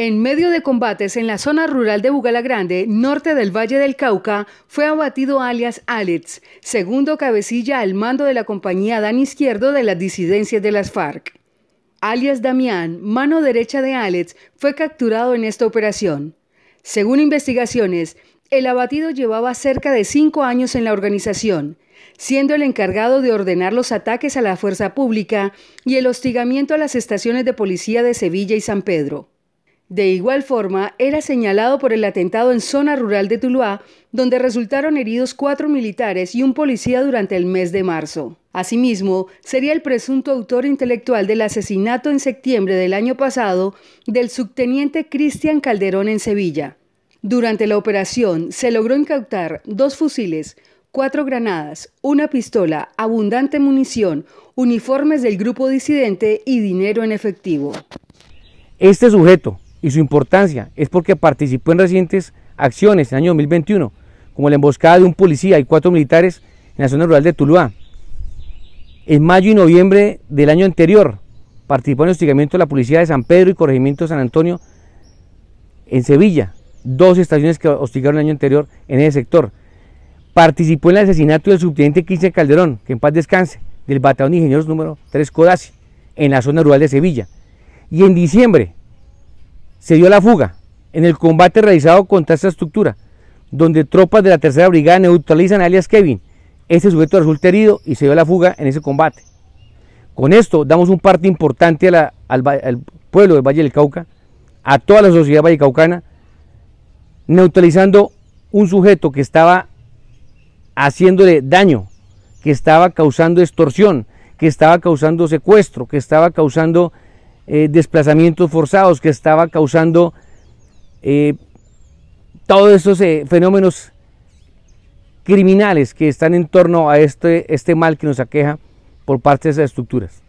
En medio de combates en la zona rural de Bugala Grande, norte del Valle del Cauca, fue abatido alias Alex, segundo cabecilla al mando de la compañía Dan Izquierdo de las disidencias de las FARC. Alias Damián, mano derecha de Alex, fue capturado en esta operación. Según investigaciones, el abatido llevaba cerca de cinco años en la organización, siendo el encargado de ordenar los ataques a la fuerza pública y el hostigamiento a las estaciones de policía de Sevilla y San Pedro. De igual forma, era señalado por el atentado en zona rural de Tuluá, donde resultaron heridos cuatro militares y un policía durante el mes de marzo. Asimismo, sería el presunto autor intelectual del asesinato en septiembre del año pasado del subteniente Cristian Calderón en Sevilla. Durante la operación se logró incautar dos fusiles, cuatro granadas, una pistola, abundante munición, uniformes del grupo disidente y dinero en efectivo. Este sujeto, y su importancia es porque participó en recientes acciones en el año 2021, como la emboscada de un policía y cuatro militares en la zona rural de Tuluá. En mayo y noviembre del año anterior participó en el hostigamiento de la policía de San Pedro y corregimiento San Antonio en Sevilla, dos estaciones que hostigaron el año anterior en ese sector. Participó en el asesinato del subteniente Cristian Calderón, que en paz descanse, del batallón de ingenieros número 3 Codazzi, en la zona rural de Sevilla. Y en diciembre se dio la fuga en el combate realizado contra esta estructura, donde tropas de la tercera brigada neutralizan a alias Kevin. Este sujeto resulta herido y se dio la fuga en ese combate. Con esto damos un parte importante al, pueblo de Valle del Cauca, a toda la sociedad vallecaucana, neutralizando un sujeto que estaba haciéndole daño, que estaba causando extorsión, que estaba causando secuestro, que estaba causando eh, desplazamientos forzados que estaba causando eh, todos esos eh, fenómenos criminales que están en torno a este, este mal que nos aqueja por parte de esas estructuras.